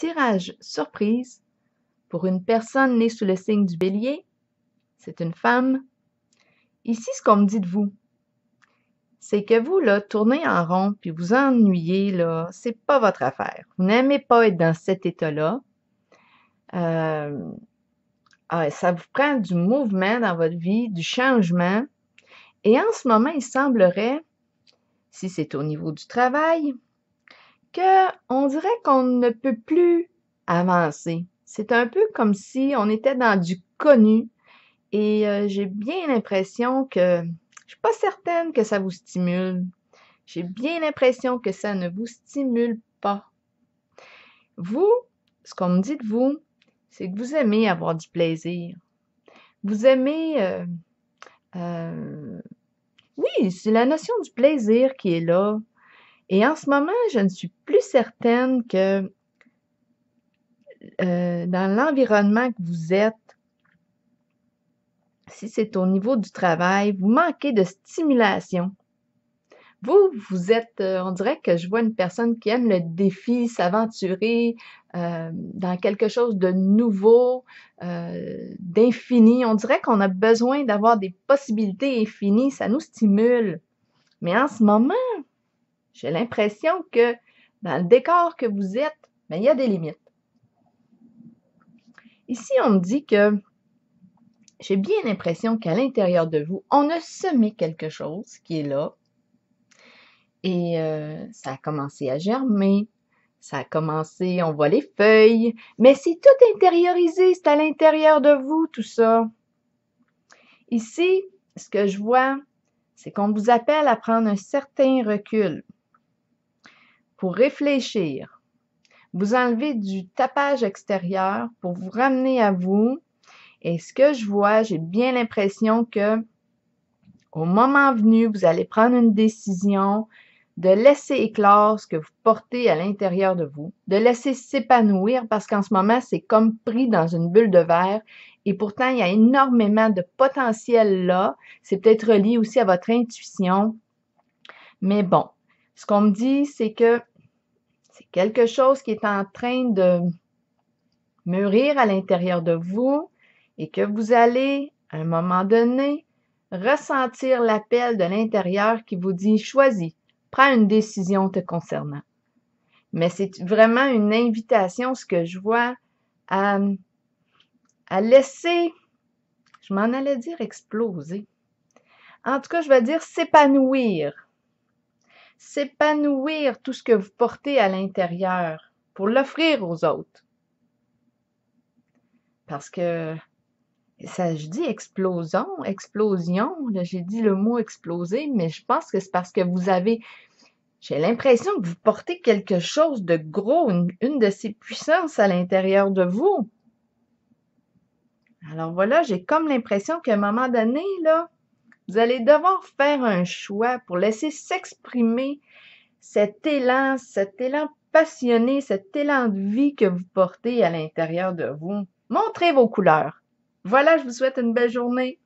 tirage surprise pour une personne née sous le signe du bélier. C'est une femme. Ici, ce qu'on me dit de vous, c'est que vous, là, tournez en rond puis vous ennuyez, là, c'est pas votre affaire. Vous n'aimez pas être dans cet état-là. Euh, ah, ça vous prend du mouvement dans votre vie, du changement. Et en ce moment, il semblerait, si c'est au niveau du travail, que on dirait qu'on ne peut plus avancer. C'est un peu comme si on était dans du connu et euh, j'ai bien l'impression que je suis pas certaine que ça vous stimule. J'ai bien l'impression que ça ne vous stimule pas. Vous, ce qu'on me dit de vous, c'est que vous aimez avoir du plaisir. Vous aimez euh, euh, oui, c'est la notion du plaisir qui est là. Et en ce moment, je ne suis plus certaine que euh, dans l'environnement que vous êtes, si c'est au niveau du travail, vous manquez de stimulation. Vous, vous êtes, euh, on dirait que je vois une personne qui aime le défi, s'aventurer euh, dans quelque chose de nouveau, d'infini. On dirait qu'on a besoin d'avoir des possibilités infinies, ça nous stimule. Mais en ce moment, j'ai l'impression que dans le décor que vous êtes, mais ben, il y a des limites. Ici, on me dit que j'ai bien l'impression qu'à l'intérieur de vous, on a semé quelque chose qui est là. Et euh, ça a commencé à germer, ça a commencé, on voit les feuilles, mais c'est tout intériorisé, c'est à l'intérieur de vous tout ça. Ici, ce que je vois, c'est qu'on vous appelle à prendre un certain recul pour réfléchir, vous enlevez du tapage extérieur pour vous ramener à vous. Et ce que je vois, j'ai bien l'impression que au moment venu, vous allez prendre une décision de laisser éclore ce que vous portez à l'intérieur de vous, de laisser s'épanouir parce qu'en ce moment, c'est comme pris dans une bulle de verre et pourtant, il y a énormément de potentiel là. C'est peut-être lié aussi à votre intuition. Mais bon, ce qu'on me dit, c'est que c'est quelque chose qui est en train de mûrir à l'intérieur de vous et que vous allez, à un moment donné, ressentir l'appel de l'intérieur qui vous dit choisis, prends une décision te concernant. Mais c'est vraiment une invitation, ce que je vois, à, à laisser, je m'en allais dire exploser. En tout cas, je vais dire s'épanouir s'épanouir tout ce que vous portez à l'intérieur pour l'offrir aux autres. Parce que ça, je dis explosion, explosion, j'ai dit le mot exploser, mais je pense que c'est parce que vous avez, j'ai l'impression que vous portez quelque chose de gros, une, une de ces puissances à l'intérieur de vous. Alors voilà, j'ai comme l'impression qu'à un moment donné, là, vous allez devoir faire un choix pour laisser s'exprimer cet élan, cet élan passionné, cet élan de vie que vous portez à l'intérieur de vous. Montrez vos couleurs. Voilà, je vous souhaite une belle journée.